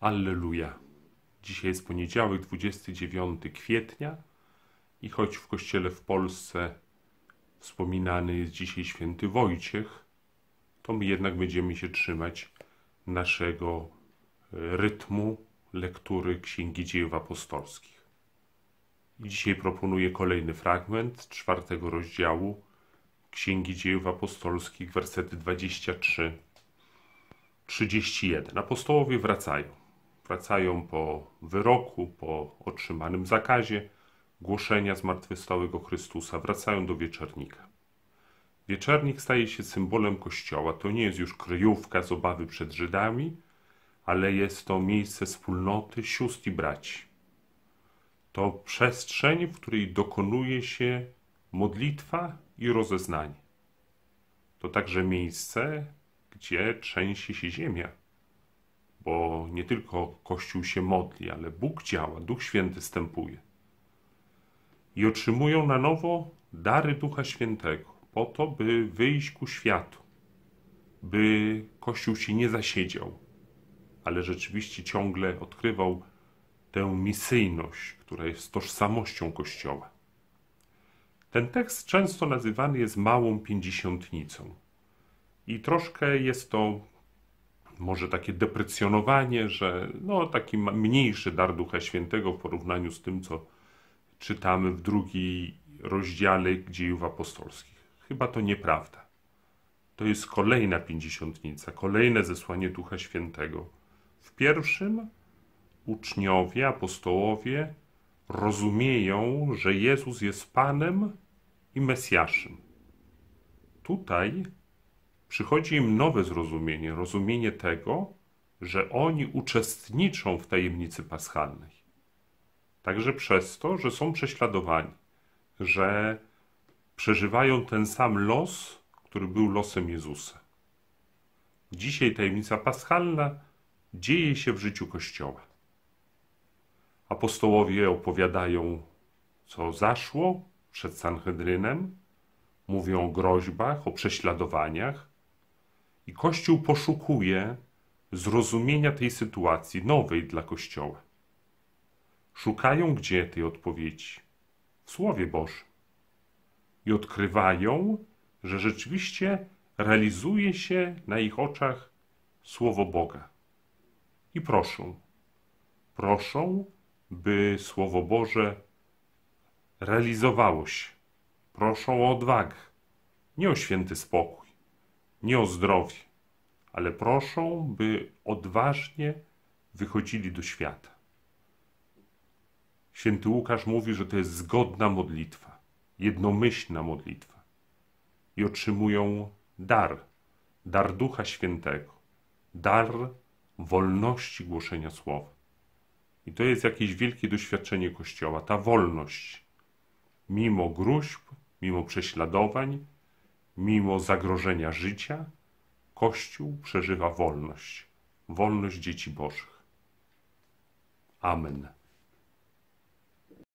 Alleluja. Dzisiaj jest poniedziałek, 29 kwietnia i choć w kościele w Polsce wspominany jest dzisiaj święty Wojciech, to my jednak będziemy się trzymać naszego e, rytmu lektury Księgi Dziejów Apostolskich. I dzisiaj proponuję kolejny fragment czwartego rozdziału Księgi Dziejów Apostolskich, wersety 23-31. Apostołowie wracają wracają po wyroku, po otrzymanym zakazie głoszenia zmartwychwstałego Chrystusa, wracają do wieczornika. Wieczornik staje się symbolem Kościoła. To nie jest już kryjówka z obawy przed Żydami, ale jest to miejsce wspólnoty sióstr i braci. To przestrzeń, w której dokonuje się modlitwa i rozeznanie. To także miejsce, gdzie trzęsie się ziemia nie tylko Kościół się modli, ale Bóg działa, Duch Święty stępuje. I otrzymują na nowo dary Ducha Świętego, po to, by wyjść ku światu, by Kościół się nie zasiedział, ale rzeczywiście ciągle odkrywał tę misyjność, która jest tożsamością Kościoła. Ten tekst często nazywany jest małą pięćdziesiątnicą. I troszkę jest to może takie deprecjonowanie, że no, taki mniejszy dar Ducha Świętego w porównaniu z tym, co czytamy w drugiej rozdziale dziejów apostolskich. Chyba to nieprawda. To jest kolejna pięćdziesiątnica, kolejne zesłanie Ducha Świętego. W pierwszym uczniowie, apostołowie rozumieją, że Jezus jest Panem i Mesjaszem. Tutaj przychodzi im nowe zrozumienie, rozumienie tego, że oni uczestniczą w tajemnicy paschalnej. Także przez to, że są prześladowani, że przeżywają ten sam los, który był losem Jezusa. Dzisiaj tajemnica paschalna dzieje się w życiu Kościoła. Apostołowie opowiadają, co zaszło przed Sanhedrynem, mówią o groźbach, o prześladowaniach, i Kościół poszukuje zrozumienia tej sytuacji nowej dla Kościoła. Szukają gdzie tej odpowiedzi? W Słowie Bożym. I odkrywają, że rzeczywiście realizuje się na ich oczach Słowo Boga. I proszą, proszą, by Słowo Boże realizowało się. Proszą o odwagę, nie o święty spokój nie o zdrowie, ale proszą, by odważnie wychodzili do świata. Święty Łukasz mówi, że to jest zgodna modlitwa, jednomyślna modlitwa. I otrzymują dar, dar Ducha Świętego, dar wolności głoszenia słowa. I to jest jakieś wielkie doświadczenie Kościoła, ta wolność. Mimo gruźb, mimo prześladowań, Mimo zagrożenia życia, Kościół przeżywa wolność, wolność dzieci Bożych. Amen.